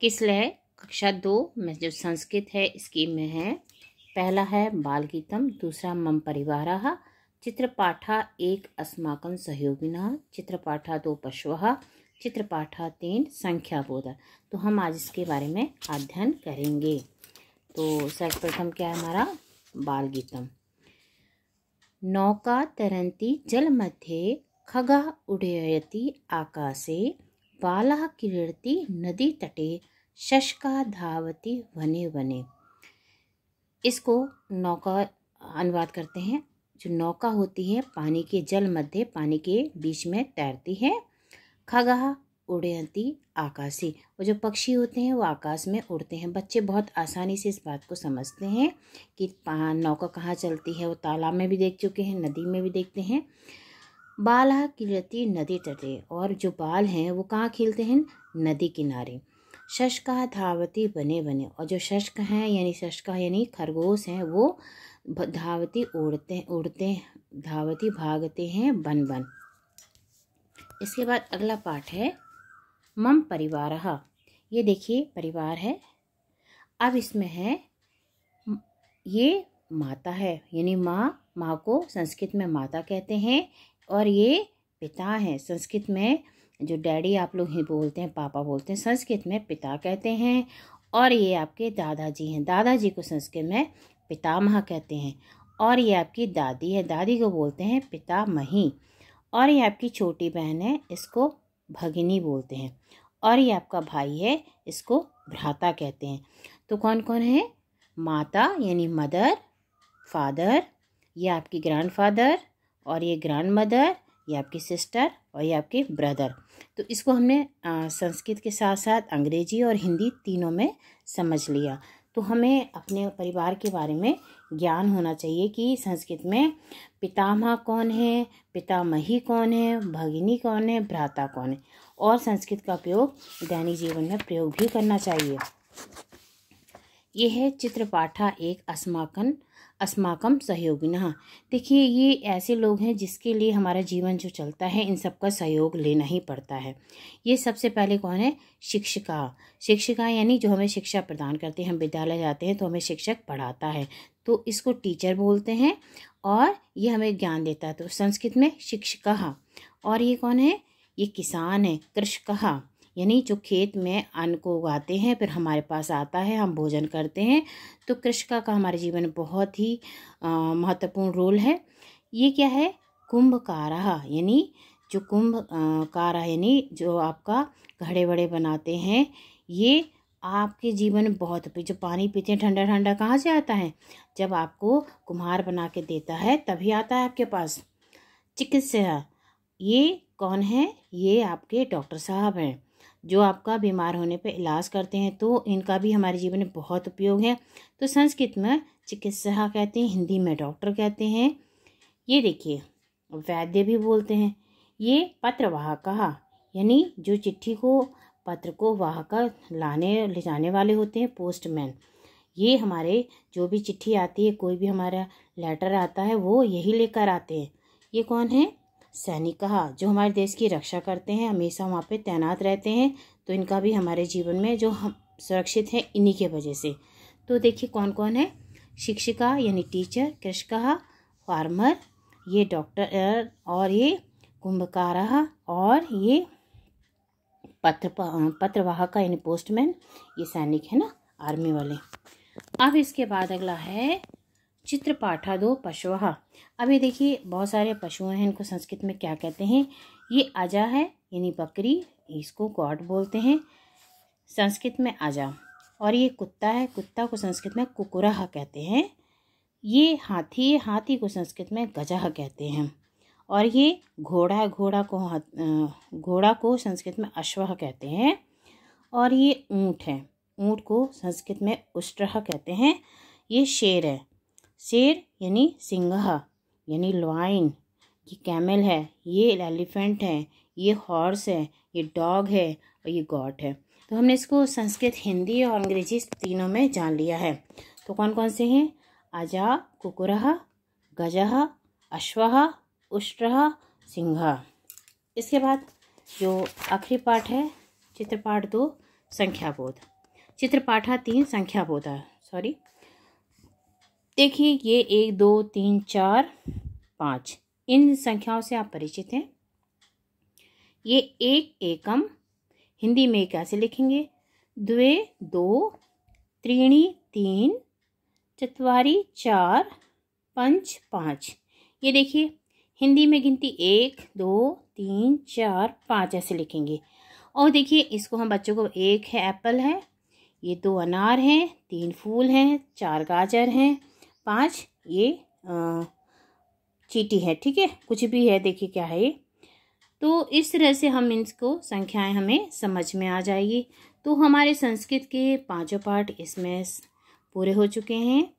किस लय कक्षा दो में जो संस्कृत है इसकी में है पहला है बाल गीतम दूसरा मम परिवार चित्रपाठा एक अस्माकं सहयोगिना चित्रपाठा दो पशु चित्रपाठा तीन संख्या बोध तो हम आज इसके बारे में अध्ययन करेंगे तो सर्वप्रथम क्या है हमारा बाल गीतम नौका तरंती जल मध्य खगा उड़यती आकाशे बाला बालः नदी तटे शशका धावती वने वने इसको नौका अनुवाद करते हैं जो नौका होती है पानी के जल मध्य पानी के बीच में तैरती है खगहा उड़ती आकाशी वो जो पक्षी होते हैं वो आकाश में उड़ते हैं बच्चे बहुत आसानी से इस बात को समझते हैं कि नौका कहाँ चलती है वो तालाब में भी देख चुके हैं नदी में भी देखते हैं बाला किरती नदी तटे और जो बाल हैं वो कहाँ खेलते हैं नदी किनारे शशका धावती बने बने और जो शशक हैं यानी शशका यानी खरगोश हैं वो धावती उड़ते उड़ते धावती भागते हैं बन बन इसके बाद अगला पाठ है मम परिवार ये देखिए परिवार है अब इसमें है ये माता है यानी माँ माँ को संस्कृत में माता कहते हैं और ये पिता हैं संस्कृत में जो डैडी आप लोग ही बोलते हैं पापा बोलते हैं संस्कृत में पिता कहते हैं और ये आपके दादाजी हैं दादाजी को संस्कृत में पितामह कहते हैं और ये आपकी दादी है दादी को बोलते हैं पितामही और ये आपकी छोटी बहन है इसको भगिनी बोलते हैं और ये आपका भाई है इसको भ्राता कहते हैं तो कौन कौन है माता यानी मदर फादर ये आपकी ग्रैंड फादर और ये ग्रैंड मदर ये आपकी सिस्टर और ये आपके ब्रदर तो इसको हमने संस्कृत के साथ साथ अंग्रेजी और हिंदी तीनों में समझ लिया तो हमें अपने परिवार के बारे में ज्ञान होना चाहिए कि संस्कृत में पितामह कौन है पितामही कौन है भगिनी कौन है भ्राता कौन है और संस्कृत का उपयोग दैनिक जीवन में प्रयोग भी करना चाहिए यह है चित्रपाठा एक अस्माकन अस्माकम सहयोगिना देखिए ये ऐसे लोग हैं जिसके लिए हमारा जीवन जो चलता है इन सबका सहयोग लेना ही पड़ता है ये सबसे पहले कौन है शिक्षिका शिक्षिका यानी जो हमें शिक्षा प्रदान करते हैं हम विद्यालय जाते हैं तो हमें शिक्षक पढ़ाता है तो इसको टीचर बोलते हैं और ये हमें ज्ञान देता है तो संस्कृत में शिक्षिका और ये कौन है ये किसान है कृषकहा यानी जो खेत में अन्न को उगाते हैं फिर हमारे पास आता है हम भोजन करते हैं तो कृषिका का हमारे जीवन में बहुत ही महत्वपूर्ण रोल है ये क्या है कुंभकारा यानी जो कुंभ कारा यानी जो आपका घड़े बड़े बनाते हैं ये आपके जीवन में बहुत जो पानी पीते हैं ठंडा ठंडा कहाँ से आता है जब आपको कुम्हार बना के देता है तभी आता है आपके पास चिकित्सा ये कौन है ये आपके डॉक्टर साहब हैं जो आपका बीमार होने पर इलाज करते हैं तो इनका भी हमारे जीवन में बहुत उपयोग है तो संस्कृत में चिकित्सा कहते हैं हिंदी में डॉक्टर कहते हैं ये देखिए वैद्य भी बोलते हैं ये पत्रवाह कहा यानी जो चिट्ठी को पत्र को कर लाने ले जाने वाले होते हैं पोस्टमैन ये हमारे जो भी चिट्ठी आती है कोई भी हमारा लेटर आता है वो यही लेकर आते हैं ये कौन है सैनिक कहा जो हमारे देश की रक्षा करते हैं हमेशा वहाँ पे तैनात रहते हैं तो इनका भी हमारे जीवन में जो हम सुरक्षित हैं इन्हीं के वजह से तो देखिए कौन कौन है शिक्षिका यानी टीचर कृषिका फार्मर ये डॉक्टर और ये कुंभकारा और ये पत्र का यानी पोस्टमैन ये सैनिक है ना आर्मी वाले अब इसके बाद अगला है चित्र पाठा दो पशुहा अभी देखिए बहुत सारे पशु हैं इनको संस्कृत में क्या कहते हैं ये आजा है यानी बकरी इसको गॉड बोलते हैं संस्कृत में आजा और ये कुत्ता है कुत्ता को संस्कृत में कुकुरा कहते हैं ये हाथी है हाथी को संस्कृत में गजह कहते हैं और ये घोड़ा है घोड़ा को घोड़ा को संस्कृत में अश्व कहते हैं और ये ऊँट है ऊँट को संस्कृत में उष्ट्रह कहते हैं ये शेर है शेर यानी सिंघा यानी लॉइन ये कैमल है ये एलिफेंट है ये हॉर्स है ये डॉग है और ये गॉट है तो हमने इसको संस्कृत हिंदी और अंग्रेजी तीनों में जान लिया है तो कौन कौन से हैं अजा कुकुरहा गजहा अश्वहा उष्ट्रहा सिंघा इसके बाद जो आखिरी पाठ है चित्रपाठ दो संख्या बोध चित्रपाठा तीन संख्या बोधा सॉरी देखिए ये एक दो तीन चार पाँच इन संख्याओं से आप परिचित हैं ये एक एकम हिंदी में कैसे लिखेंगे द्वे दो त्रीणी तीन चतवारी चार पंच पाँच ये देखिए हिंदी में गिनती एक दो तीन चार पाँच ऐसे लिखेंगे और देखिए इसको हम बच्चों को एक है एप्पल है ये दो अनार हैं तीन फूल हैं चार गाजर हैं पाँच ये चीटी है ठीक है कुछ भी है देखिए क्या है ये तो इस तरह से हम इनको संख्याएं हमें समझ में आ जाएगी तो हमारे संस्कृत के पांचों पाठ इसमें पूरे हो चुके हैं